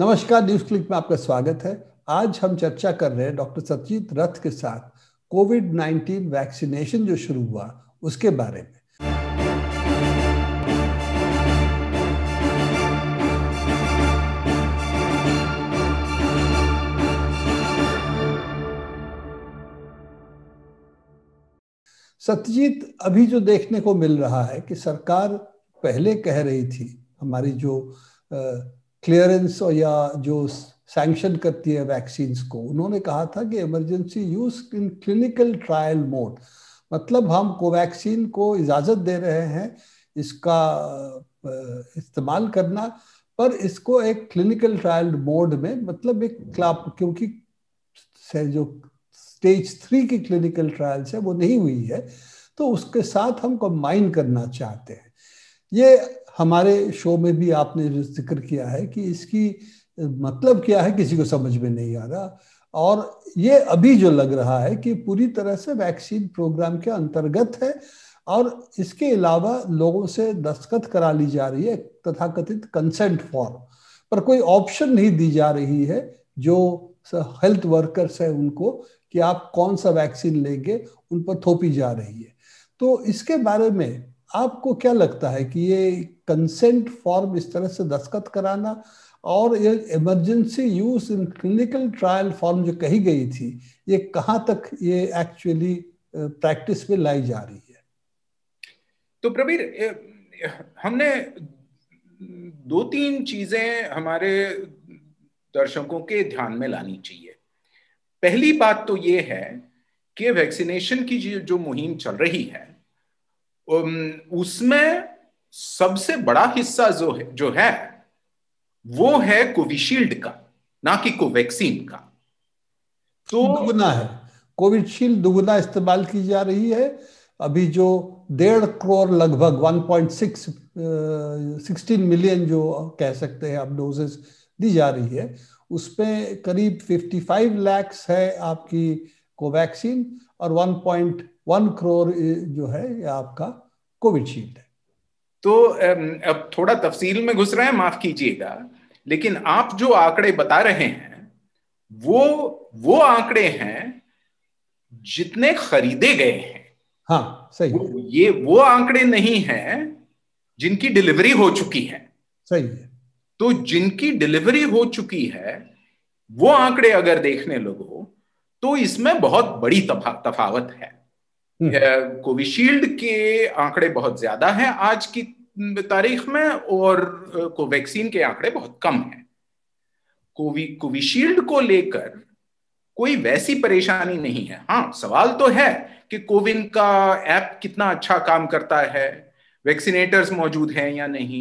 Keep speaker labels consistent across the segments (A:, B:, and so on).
A: नमस्कार news click में आपका स्वागत है आज हम चर्चा कर रहे हैं डॉक्टर सत्यजीत रथ के साथ कोविड 19 वैक्सीनेशन जो शुरू हुआ उसके बारे में सत्यजीत अभी जो देखने को मिल रहा है कि सरकार पहले कह रही थी हमारी जो क्लियरेंस और या जो सैंक्शन करती है वैक्सीन को उन्होंने कहा था कि emergency use in clinical trial mode मतलब हम कोवैक्सीन को इजाज़त दे रहे हैं इसका इस्तेमाल करना पर इसको एक क्लिनिकल ट्रायल मोड में मतलब एक क्लाप क्योंकि से जो स्टेज थ्री की क्लिनिकल ट्रायल्स है वो नहीं हुई है तो उसके साथ हम कंबाइन करना चाहते हैं ये हमारे शो में भी आपने जिक्र किया है कि इसकी मतलब क्या है किसी को समझ में नहीं आ रहा और ये अभी जो लग रहा है कि पूरी तरह से वैक्सीन प्रोग्राम के अंतर्गत है और इसके अलावा लोगों से दस्तखत करा ली जा रही है तथाकथित कंसेंट फॉर्म पर कोई ऑप्शन नहीं दी जा रही है जो हेल्थ वर्कर्स है उनको कि आप कौन सा वैक्सीन लेंगे उन पर थोपी जा रही है तो इसके बारे में आपको क्या लगता है कि ये कंसेंट फॉर्म इस तरह से दस्खत कराना और ये emergency use in clinical trial form जो कही गई थी ये कहाँ तक ये एक्चुअली प्रैक्टिस में लाई जा रही है
B: तो प्रवीर हमने दो तीन चीजें हमारे दर्शकों के ध्यान में लानी चाहिए पहली बात तो ये है कि वैक्सीनेशन की जो मुहिम चल रही है उसमें सबसे बड़ा हिस्सा जो है जो है वो है कोविशील्ड का ना कि कोवैक्सीन का
A: तो दुगुना है कोविशील्ड दुगुना इस्तेमाल की जा रही है अभी जो डेढ़ करोड़ लगभग 1.6 16 मिलियन जो कह सकते हैं अब डोजेस दी जा रही है उसमें करीब 55 लैक्स है आपकी कोवैक्सीन और वन करोड़ जो है ये आपका कोविशील्ड है
B: तो अब थोड़ा तफसील में घुस रहे हैं माफ कीजिएगा लेकिन आप जो आंकड़े बता रहे हैं वो वो आंकड़े हैं जितने खरीदे गए हैं हाँ सही वो, ये वो आंकड़े नहीं है जिनकी डिलीवरी हो चुकी है सही है तो जिनकी डिलीवरी हो चुकी है वो आंकड़े अगर देखने लगो तो इसमें बहुत बड़ी तफा, तफावत है हम्म। कोविशील्ड के आंकड़े बहुत ज्यादा हैं आज की तारीख में और कोवैक्सीन के आंकड़े बहुत कम हैं कोवी कोविशील्ड को लेकर कोई वैसी परेशानी नहीं है हाँ सवाल तो है कि कोविन का ऐप कितना अच्छा काम करता है वैक्सीनेटर्स मौजूद हैं या नहीं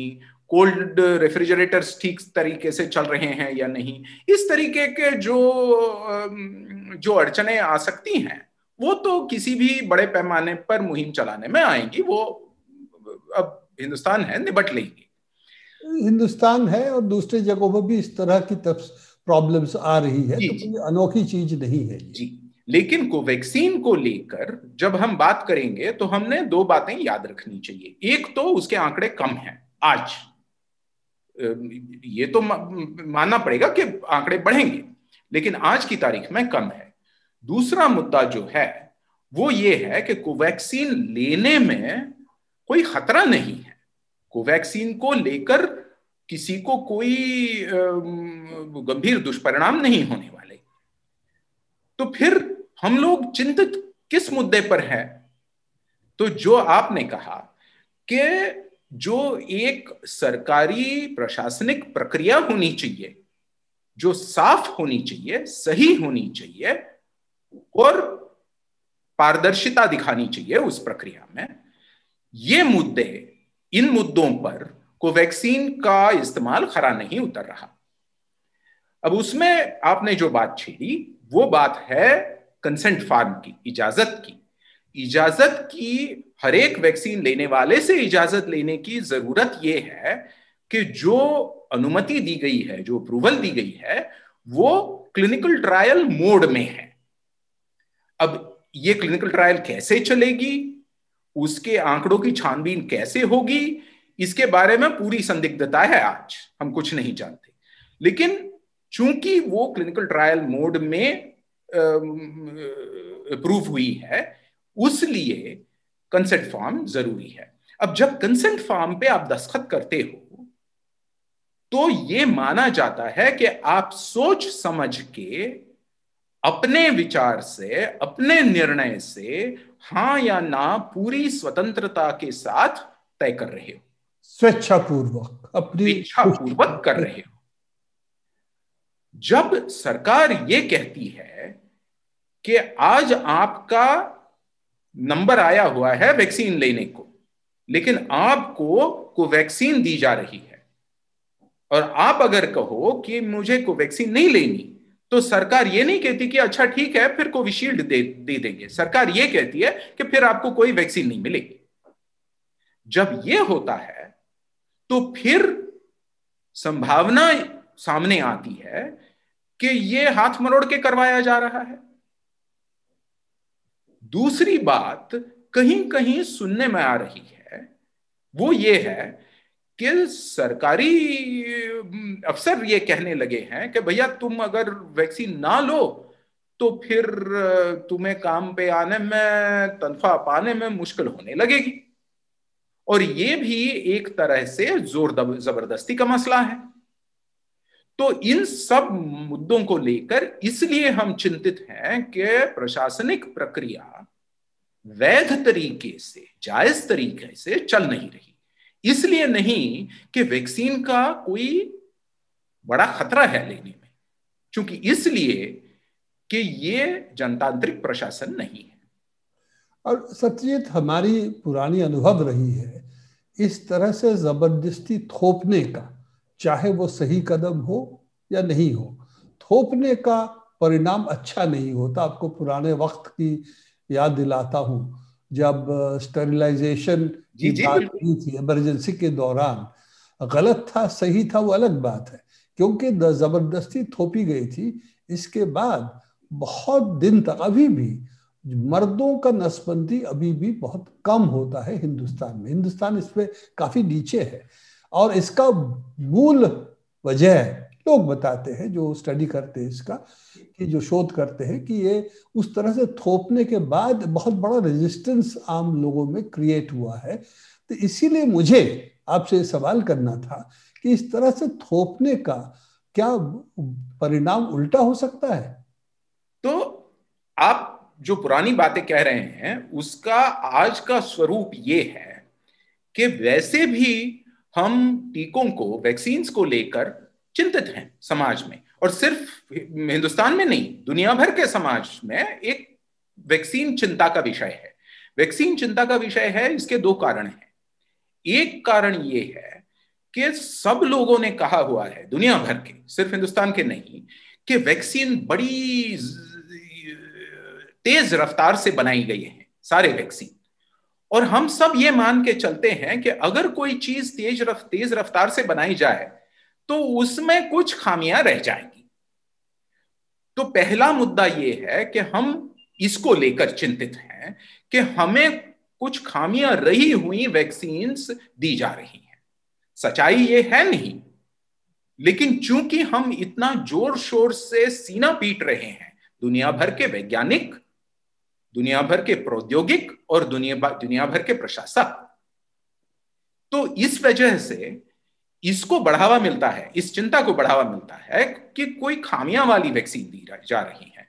B: कोल्ड रेफ्रिजरेटर्स ठीक तरीके से चल रहे हैं या नहीं इस तरीके के जो जो अड़चने आ सकती हैं वो तो किसी भी बड़े पैमाने पर मुहिम चलाने में आएंगी वो अब हिंदुस्तान है निबट लेंगे
A: हिंदुस्तान है और दूसरे जगहों पर भी इस तरह की प्रॉब्लम्स आ रही है
B: तो अनोखी चीज नहीं है जी लेकिन कोवैक्सीन को लेकर जब हम बात करेंगे तो हमने दो बातें याद रखनी चाहिए एक तो उसके आंकड़े कम हैं आज ये तो मानना पड़ेगा कि आंकड़े बढ़ेंगे लेकिन आज की तारीख में कम है दूसरा मुद्दा जो है वो ये है कि कोवैक्सीन लेने में कोई खतरा नहीं है कोवैक्सीन को लेकर किसी को कोई गंभीर दुष्परिणाम नहीं होने वाले तो फिर हम लोग चिंतित किस मुद्दे पर है तो जो आपने कहा कि जो एक सरकारी प्रशासनिक प्रक्रिया होनी चाहिए जो साफ होनी चाहिए सही होनी चाहिए और पारदर्शिता दिखानी चाहिए उस प्रक्रिया में ये मुद्दे इन मुद्दों पर कोवैक्सीन का इस्तेमाल खरा नहीं उतर रहा अब उसमें आपने जो बात छेड़ी वो बात है कंसेंट फार्म की इजाजत की इजाजत की हर एक वैक्सीन लेने वाले से इजाजत लेने की जरूरत यह है कि जो अनुमति दी गई है जो अप्रूवल दी गई है वो क्लिनिकल ट्रायल मोड में है अब ये क्लिनिकल ट्रायल कैसे चलेगी उसके आंकड़ों की छानबीन कैसे होगी इसके बारे में पूरी संदिग्धता है आज हम कुछ नहीं जानते लेकिन चूंकि वो क्लिनिकल ट्रायल मोड में प्रूव हुई है उसलिए कंसेंट फॉर्म जरूरी है अब जब कंसेंट फॉर्म पे आप दस्खत करते हो तो ये माना जाता है कि आप सोच समझ के अपने विचार से अपने निर्णय से हाँ या ना पूरी स्वतंत्रता के साथ तय कर रहे हो
A: स्वेच्छापूर्वक
B: अपनी इच्छापूर्वक कर रहे हो जब सरकार ये कहती है कि आज आपका नंबर आया हुआ है वैक्सीन लेने को लेकिन आपको को वैक्सीन दी जा रही है और आप अगर कहो कि मुझे को वैक्सीन नहीं लेनी तो सरकार ये नहीं कहती कि अच्छा ठीक है फिर कोविशील्ड दे, दे देंगे सरकार ये कहती है कि फिर आपको कोई वैक्सीन नहीं मिलेगी जब यह होता है तो फिर संभावना सामने आती है कि यह हाथ मरोड़ के करवाया जा रहा है दूसरी बात कहीं कहीं सुनने में आ रही है वो ये है कि सरकारी अफसर ये कहने लगे हैं कि भैया तुम अगर वैक्सीन ना लो तो फिर तुम्हें काम पे आने में तनख्वाह पाने में मुश्किल होने लगेगी और ये भी एक तरह से जोर जबरदस्ती का मसला है तो इन सब मुद्दों को लेकर इसलिए हम चिंतित हैं कि प्रशासनिक प्रक्रिया वैध तरीके से जायज तरीके से चल नहीं रही इसलिए नहीं कि वैक्सीन का कोई बड़ा खतरा है लेने में क्योंकि इसलिए कि ये जनतांत्रिक प्रशासन नहीं है और
A: सचेत हमारी पुरानी अनुभव रही है इस तरह से जबरदस्ती थोपने का चाहे वो सही कदम हो या नहीं हो थोपने का परिणाम अच्छा नहीं होता आपको पुराने वक्त की याद दिलाता हूं जब स्टरिलाइजेशन की बात हुई थी इमरजेंसी के दौरान गलत था सही था वो अलग बात है क्योंकि जबरदस्ती थोपी गई थी इसके बाद बहुत दिन तक अभी भी मर्दों का नसबंदी अभी भी बहुत कम होता है हिंदुस्तान में हिंदुस्तान इसमें काफी नीचे है और इसका मूल वजह लोग बताते हैं जो स्टडी करते हैं इसका कि जो शोध करते हैं कि ये उस तरह से थोपने के बाद बहुत बड़ा रेजिस्टेंस आम लोगों में क्रिएट हुआ है तो इसीलिए मुझे आपसे सवाल करना था कि इस तरह से थोपने का क्या परिणाम उल्टा हो सकता
B: है तो आप जो पुरानी बातें कह रहे हैं उसका आज का स्वरूप ये है कि वैसे भी हम टीकों को वैक्सीन को लेकर चिंतित हैं समाज में और सिर्फ हिंदुस्तान में नहीं दुनिया भर के समाज में एक वैक्सीन चिंता का विषय है वैक्सीन चिंता का विषय है इसके दो कारण हैं एक कारण ये है कि सब लोगों ने कहा हुआ है दुनिया भर के सिर्फ हिंदुस्तान के नहीं कि वैक्सीन बड़ी तेज रफ्तार से बनाई गई है सारे वैक्सीन और हम सब ये मान के चलते हैं कि अगर कोई चीज तेज रफ तेज रफ्तार से बनाई जाए तो उसमें कुछ खामियां रह जाएंगी तो पहला मुद्दा यह है कि हम इसको लेकर चिंतित हैं कि हमें कुछ खामियां रही हुई वैक्सीन दी जा रही हैं सच्चाई ये है नहीं लेकिन चूंकि हम इतना जोर शोर से सीना पीट रहे हैं दुनिया भर के वैज्ञानिक दुनिया भर के प्रौद्योगिक और दुनिया दुनिया भर के प्रशासक तो इस वजह से इसको बढ़ावा मिलता है इस चिंता को बढ़ावा मिलता है कि कोई खामियां वाली वैक्सीन दी जा रही है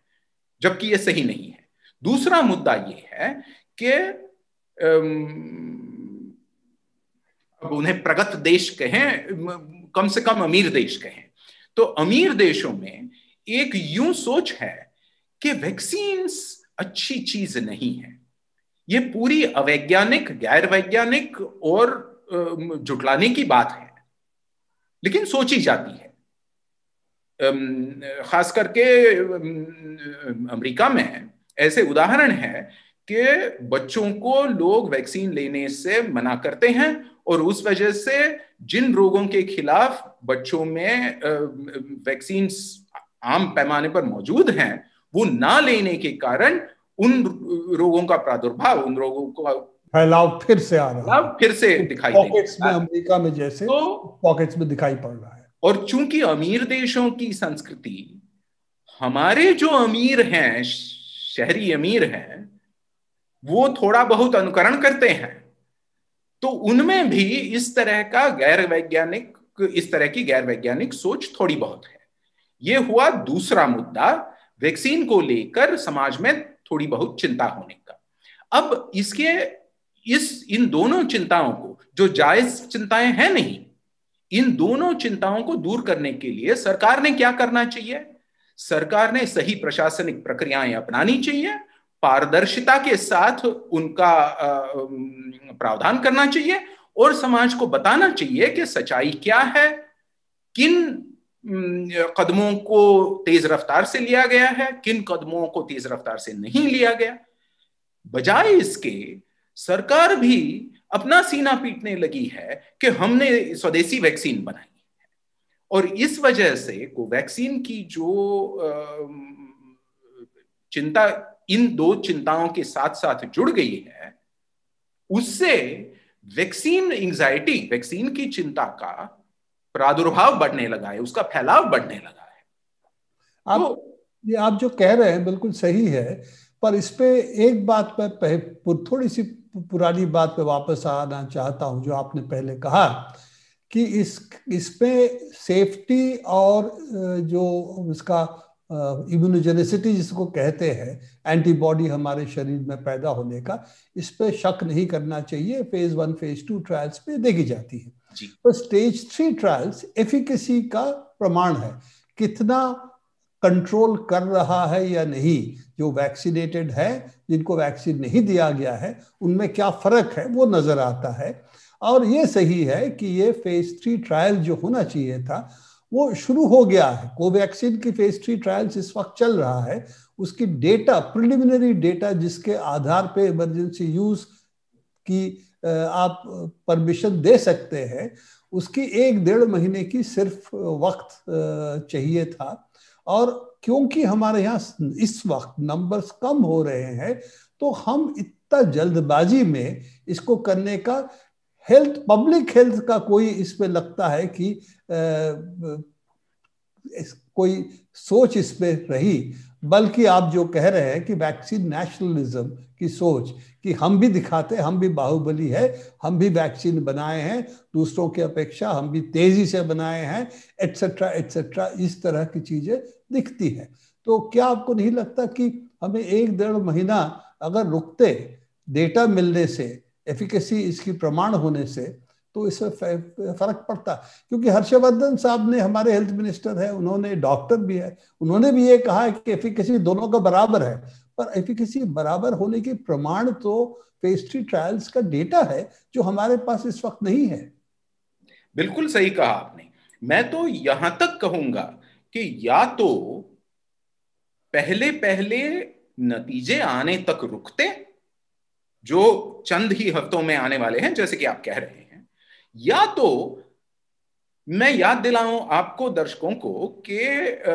B: जबकि यह सही नहीं है दूसरा मुद्दा यह है कि अब उन्हें प्रगत देश कहें कम से कम अमीर देश कहें तो अमीर देशों में एक यूं सोच है कि वैक्सीन अच्छी चीज नहीं है ये पूरी अवैज्ञानिक गैर वैज्ञानिक और जुटलाने की बात है लेकिन सोची जाती है खास करके अमेरिका में ऐसे उदाहरण है कि बच्चों को लोग वैक्सीन लेने से मना करते हैं और उस वजह से जिन रोगों के खिलाफ बच्चों में वैक्सीन आम पैमाने पर मौजूद हैं वो ना लेने के कारण उन रोगों का प्रादुर्भाव उन रोगों का फैलाव फिर से आ रहा है फिर से तो दिखाई पॉकेट्स में अमेरिका में जैसे तो पॉकेट्स में दिखाई पड़ रहा है और चूंकि अमीर देशों की संस्कृति हमारे जो अमीर हैं शहरी अमीर हैं वो थोड़ा बहुत अनुकरण करते हैं तो उनमें भी इस तरह का गैर वैज्ञानिक इस तरह की गैर वैज्ञानिक सोच थोड़ी बहुत है ये हुआ दूसरा मुद्दा वैक्सीन को लेकर समाज में थोड़ी बहुत चिंता होने का अब इसके इस इन दोनों चिंताओं को जो जायज चिंताएं हैं नहीं इन दोनों चिंताओं को दूर करने के लिए सरकार ने क्या करना चाहिए सरकार ने सही प्रशासनिक प्रक्रियाएं अपनानी चाहिए पारदर्शिता के साथ उनका प्रावधान करना चाहिए और समाज को बताना चाहिए कि सच्चाई क्या है किन कदमों को तेज रफ्तार से लिया गया है किन कदमों को तेज रफ्तार से नहीं लिया गया बजाय इसके सरकार भी अपना सीना पीटने लगी है कि हमने स्वदेशी वैक्सीन बनाई है और इस वजह से वैक्सीन की जो चिंता इन दो चिंताओं के साथ साथ जुड़ गई है उससे वैक्सीन एंजाइटी वैक्सीन की चिंता का प्रादुर्भाव बढ़ने लगा है उसका फैलाव बढ़ने लगा है आप तो,
A: ये आप जो कह रहे हैं बिल्कुल सही है पर इस पे एक बात पर थोड़ी सी पुरानी बात पे वापस आना चाहता हूँ जो आपने पहले कहा कि इस इसमें सेफ्टी और जो इसका इम्यूनोजेनेसिटी जिसको कहते हैं एंटीबॉडी हमारे शरीर में पैदा होने का इस पर शक नहीं करना चाहिए phase one phase two trials पे देखी जाती है पर स्टेज थ्री ट्रायल्स एफिकेसी का प्रमाण है कितना कंट्रोल कर रहा है या नहीं जो वैक्सीनेटेड है जिनको वैक्सीन नहीं दिया गया है उनमें क्या फर्क है वो नजर आता है और ये सही है कि ये फेज थ्री ट्रायल जो होना चाहिए था वो शुरू हो गया है कोवैक्सीन की फेज थ्री ट्रायल्स इस वक्त चल रहा है उसकी डेटा प्रिलिमिनरी डेटा जिसके आधार पे इमरजेंसी यूज की आप परमिशन दे सकते हैं उसकी एक डेढ़ महीने की सिर्फ वक्त चाहिए था और क्योंकि हमारे यहाँ इस वक्त नंबर्स कम हो रहे हैं तो हम इतना जल्दबाजी में इसको करने का हेल्थ पब्लिक हेल्थ का कोई इस पे लगता है कि आ, कोई सोच इस पे रही बल्कि आप जो कह रहे हैं कि वैक्सीन नेशनलिज्म की सोच कि हम भी दिखाते हम भी बाहुबली है हम भी वैक्सीन बनाए हैं दूसरों की अपेक्षा हम भी तेजी से बनाए हैं एट्सेट्रा एट्सेट्रा इस तरह की चीजें दिखती है तो क्या आपको नहीं लगता कि हमें एक डेढ़ महीना अगर रुकते डेटा मिलने से एफिकेसी इसकी प्रमाण होने से तो इसमें फर्क पड़ता क्योंकि हर्षवर्धन साहब ने हमारे हेल्थ मिनिस्टर है उन्होंने डॉक्टर भी है उन्होंने भी ये कहा है कि एफिकेसी दोनों का बराबर है पर एफिकेसी बराबर होने के प्रमाण तो फेज थ्री ट्रायल्स का डेटा है जो हमारे पास इस वक्त नहीं है
B: बिल्कुल सही कहा आपने मैं तो यहां तक कहूंगा कि या तो पहले पहले नतीजे आने तक रुकते जो चंद ही हफ्तों में आने वाले हैं जैसे कि आप कह रहे हैं या तो मैं याद दिलाऊं आपको दर्शकों को कि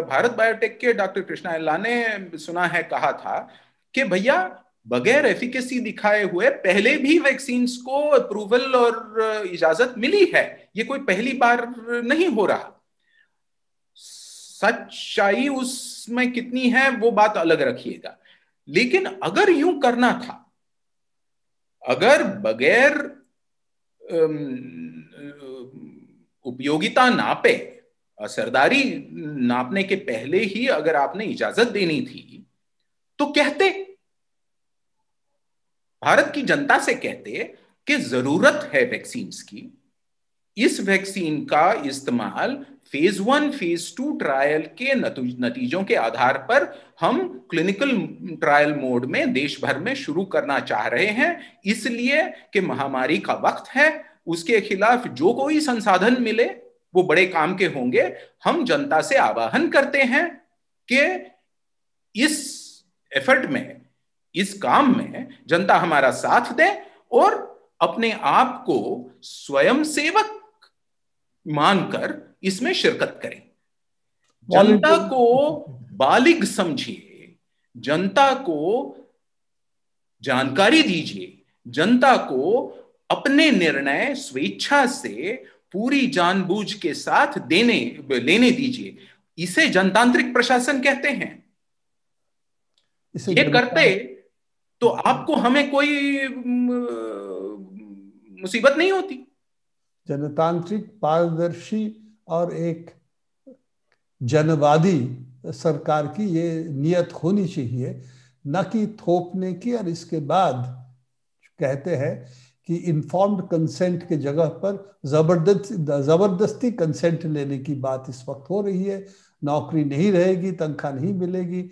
B: भारत बायोटेक के डॉक्टर कृष्णा एल्ला ने सुना है कहा था कि भैया बगैर एफिकेसी दिखाए हुए पहले भी वैक्सीन को अप्रूवल और इजाजत मिली है ये कोई पहली बार नहीं हो रहा सच्चाई उसमें कितनी है वो बात अलग रखिएगा लेकिन अगर यूं करना था अगर बगैर उपयोगिता नापे सरदारी नापने के पहले ही अगर आपने इजाजत देनी थी तो कहते भारत की जनता से कहते कि जरूरत है वैक्सीन की इस वैक्सीन का इस्तेमाल phase one phase two trial के नतीजों के आधार पर हम क्लिनिकल ट्रायल मोड में देश भर में शुरू करना चाह रहे हैं इसलिए कि महामारी का वक्त है उसके खिलाफ जो कोई संसाधन मिले वो बड़े काम के होंगे हम जनता से आवाहन करते हैं कि इस एफर्ट में इस काम में जनता हमारा साथ दे और अपने आप को स्वयं सेवक मानकर इसमें शिरकत करें जनता को बालिग समझिए जनता को जानकारी दीजिए जनता को अपने निर्णय स्वेच्छा से पूरी जानबूझ के साथ देने लेने दीजिए इसे जनतांत्रिक प्रशासन कहते हैं ये करते तो आपको हमें कोई मुसीबत नहीं होती
A: जनतांत्रिक पारदर्शी और एक जनवादी सरकार की ये नियत होनी चाहिए न कि थोपने की और इसके बाद कहते हैं कि इन्फॉर्म्ड कंसेंट के जगह पर जबरदस्त जबरदस्ती कंसेंट लेने की बात इस वक्त हो रही है नौकरी नहीं रहेगी तनख्वाह नहीं मिलेगी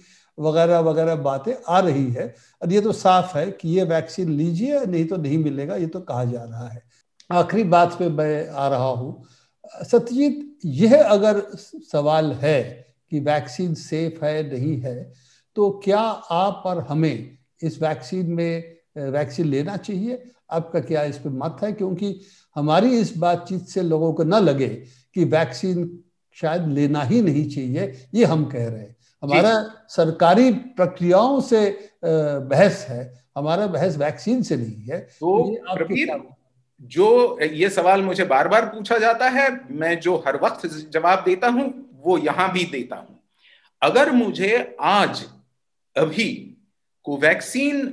A: वगैरह वगैरह बातें आ रही है और ये तो साफ है कि ये वैक्सीन लीजिए नहीं तो नहीं मिलेगा ये तो कहा जा रहा है आखिरी बात पे मैं आ रहा हूँ सत्यजीत यह अगर सवाल है कि वैक्सीन सेफ है नहीं है तो क्या आप और हमें इस वैक्सीन में वैक्सीन लेना चाहिए आपका क्या इस पर मत है क्योंकि हमारी इस बातचीत से लोगों को ना लगे कि वैक्सीन शायद लेना ही नहीं चाहिए ये हम कह रहे हैं हमारा सरकारी प्रक्रियाओं से बहस है हमारा बहस वैक्सीन से नहीं
B: है तो, तो जो ये सवाल मुझे बार बार पूछा जाता है मैं जो हर वक्त जवाब देता हूं वो यहां भी देता हूं अगर मुझे आज अभी कोवैक्सीन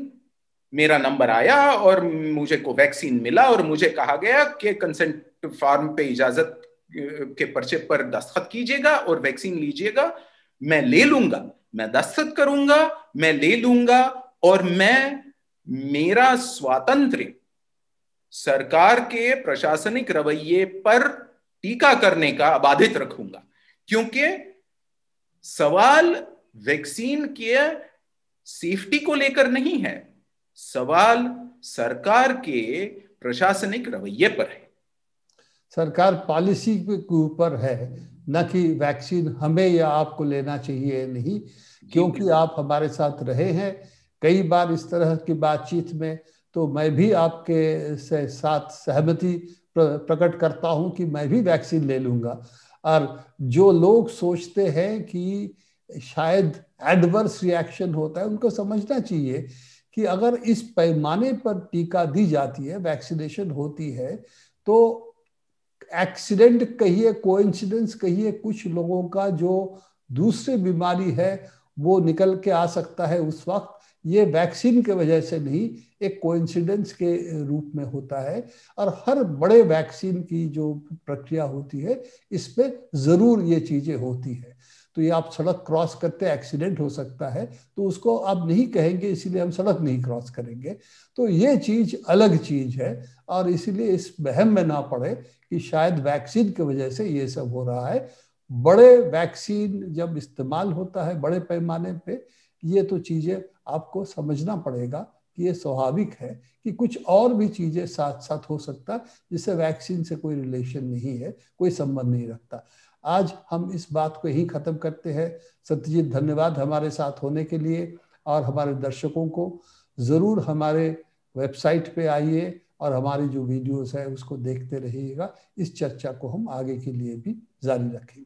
B: मेरा नंबर आया और मुझे कोवैक्सीन मिला और मुझे कहा गया कि कंसेंट फॉर्म पे इजाजत के पर्चे पर दस्तखत कीजिएगा और वैक्सीन लीजिएगा मैं ले लूंगा मैं दस्तखत करूंगा मैं ले लूंगा और मैं मेरा स्वातंत्र सरकार के प्रशासनिक रवैये पर टीका करने का बाधित रखूंगा क्योंकि सवाल वैक्सीन के सेफ्टी को लेकर नहीं है सवाल सरकार के प्रशासनिक रवैये पर है
A: सरकार पॉलिसी के ऊपर है न कि वैक्सीन हमें या आपको लेना चाहिए नहीं क्योंकि आप हमारे साथ रहे हैं कई बार इस तरह की बातचीत में तो मैं भी आपके से साथ सहमति प्रकट करता हूं कि मैं भी वैक्सीन ले लूंगा और जो लोग सोचते हैं कि शायद एडवर्स रिएक्शन होता है उनको समझना चाहिए कि अगर इस पैमाने पर टीका दी जाती है वैक्सीनेशन होती है तो एक्सीडेंट कहिए कोइंसिडेंस कहिए कुछ लोगों का जो दूसरी बीमारी है वो निकल के आ सकता है उस वक्त ये वैक्सीन के वजह से नहीं एक कोइंसिडेंस के रूप में होता है और हर बड़े वैक्सीन की जो प्रक्रिया होती है इसमें ज़रूर ये चीज़ें होती है तो ये आप सड़क क्रॉस करते एक्सीडेंट हो सकता है तो उसको आप नहीं कहेंगे इसीलिए हम सड़क नहीं क्रॉस करेंगे तो ये चीज अलग चीज है और इसीलिए इस बहम में ना पड़े कि शायद वैक्सीन की वजह से ये सब हो रहा है बड़े वैक्सीन जब इस्तेमाल होता है बड़े पैमाने पे ये तो चीज़ें आपको समझना पड़ेगा कि ये स्वाभाविक है कि कुछ और भी चीज़ें साथ साथ हो सकता है जिससे वैक्सीन से कोई रिलेशन नहीं है कोई संबंध नहीं रखता आज हम इस बात को ही खत्म करते हैं सत्यजीत धन्यवाद हमारे साथ होने के लिए और हमारे दर्शकों को ज़रूर हमारे वेबसाइट पे आइए और हमारी जो वीडियोस है उसको देखते रहिएगा इस चर्चा को हम आगे के लिए भी जारी रखेंगे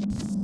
A: Thank you.